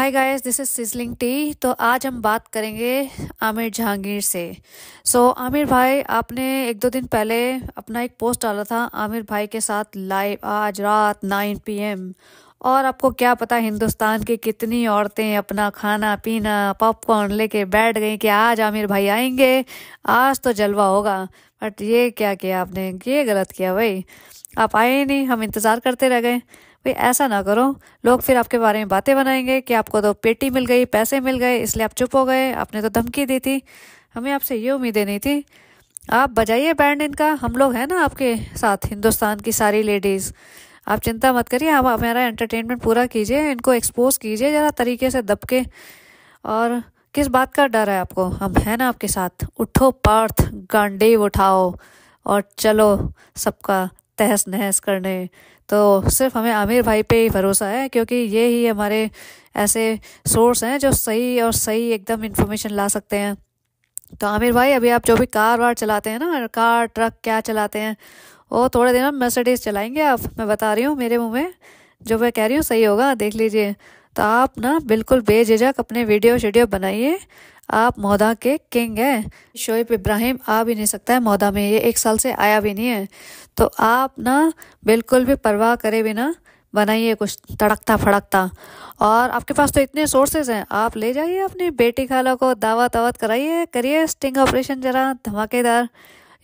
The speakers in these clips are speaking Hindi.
hi guys this is sizzling tea तो आज हम बात करेंगे आमिर जहांगीर से सो so, आमिर भाई आपने एक दो दिन पहले अपना एक पोस्ट डाला था आमिर भाई के साथ लाइव आज रात 9 पीएम और आपको क्या पता हिंदुस्तान की कितनी औरतें अपना खाना पीना पॉपकॉर्न लेके बैठ गई कि आज आमिर भाई आएंगे आज तो जलवा होगा बट ये क्या किया आपने ये गलत किया भाई आप आए नहीं हम इंतज़ार करते रह गए भाई ऐसा ना करो लोग फिर आपके बारे में बातें बनाएंगे कि आपको तो पेटी मिल गई पैसे मिल गए इसलिए आप चुप हो गए आपने तो धमकी दी थी हमें आपसे ये उम्मीदें नहीं थी आप बजाइए बैंड इनका हम लोग हैं ना आपके साथ हिंदुस्तान की सारी लेडीज़ आप चिंता मत करिए आप हमारा एंटरटेनमेंट पूरा कीजिए इनको एक्सपोज कीजिए ज़रा तरीके से दबके और किस बात का डर है आपको हम हैं ना आपके साथ उठो पार्थ गांडे उठाओ और चलो सबका तहस नहस करने तो सिर्फ हमें आमिर भाई पे ही भरोसा है क्योंकि ये ही हमारे ऐसे सोर्स हैं जो सही और सही एकदम इन्फॉर्मेशन ला सकते हैं तो आमिर भाई अभी आप जो भी कार वार चलाते हैं ना कार ट्रक क्या चलाते हैं और थोड़े दिन में मर्सडीज चलाएंगे आप मैं बता रही हूँ मेरे मुँह में जो मैं कह रही हूँ सही होगा देख लीजिए तो आप ना बिल्कुल बेझिझक अपने वीडियो शीडियो बनाइए आप मोदा के किंग हैं शोएब इब्राहिम आ भी नहीं सकता है मोदा में ये एक साल से आया भी नहीं है तो आप ना बिल्कुल भी परवाह करे बिना बनाइए कुछ तड़कता फड़कता और आपके पास तो इतने सोर्सेज हैं आप ले जाइए अपनी बेटी खाला को दावा तावत कराइए करिए स्टिंग ऑपरेशन ज़रा धमाकेदार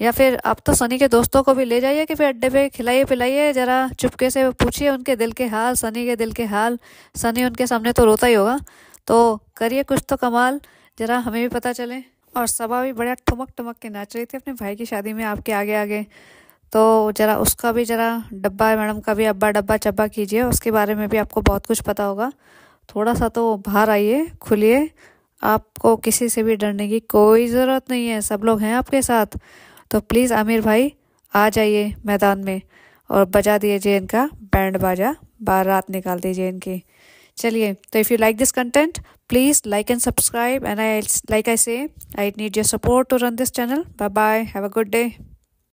या फिर आप तो सनी के दोस्तों को भी ले जाइए कि फिर अड्डे पे खिलाइए पिलाइए ज़रा चुपके से पूछिए उनके दिल के हाल सनी के दिल के हाल सनी उनके सामने तो रोता ही होगा तो करिए कुछ तो कमाल ज़रा हमें भी पता चले और सबा भी बड़ा ठुमक ठुमक के नाच रही थी अपने भाई की शादी में आपके आगे आगे तो ज़रा उसका भी ज़रा डब्बा मैडम का भी अब्बा डब्बा चब्बा कीजिए उसके बारे में भी आपको बहुत कुछ पता होगा थोड़ा सा तो बाहर आइए खुलिए आपको किसी से भी डरने की कोई ज़रूरत नहीं है सब लोग हैं आपके साथ तो प्लीज़ आमिर भाई आ जाइए मैदान में और बजा दीजिए इनका बैंड बाजा बारात निकाल दीजिए इनकी चलिए तो if you like this content please like and subscribe and I like I say I need your support to run this channel bye bye have a good day